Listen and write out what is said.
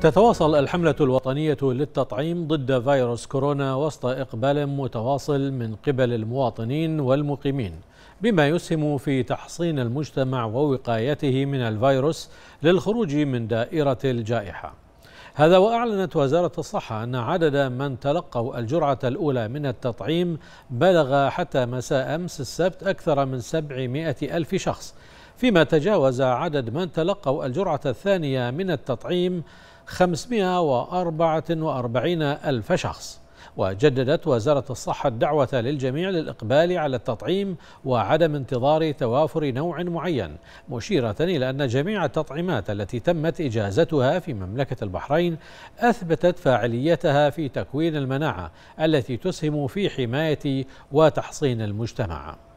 تتواصل الحملة الوطنية للتطعيم ضد فيروس كورونا وسط إقبال متواصل من قبل المواطنين والمقيمين بما يسهم في تحصين المجتمع ووقايته من الفيروس للخروج من دائرة الجائحة هذا وأعلنت وزارة الصحة أن عدد من تلقوا الجرعة الأولى من التطعيم بلغ حتى مساء أمس السبت أكثر من 700 ألف شخص فيما تجاوز عدد من تلقوا الجرعة الثانية من التطعيم 544 ألف شخص وجددت وزارة الصحة الدعوة للجميع للإقبال على التطعيم وعدم انتظار توافر نوع معين مشيرة إلى أن جميع التطعيمات التي تمت إجازتها في مملكة البحرين أثبتت فاعليتها في تكوين المناعة التي تسهم في حماية وتحصين المجتمع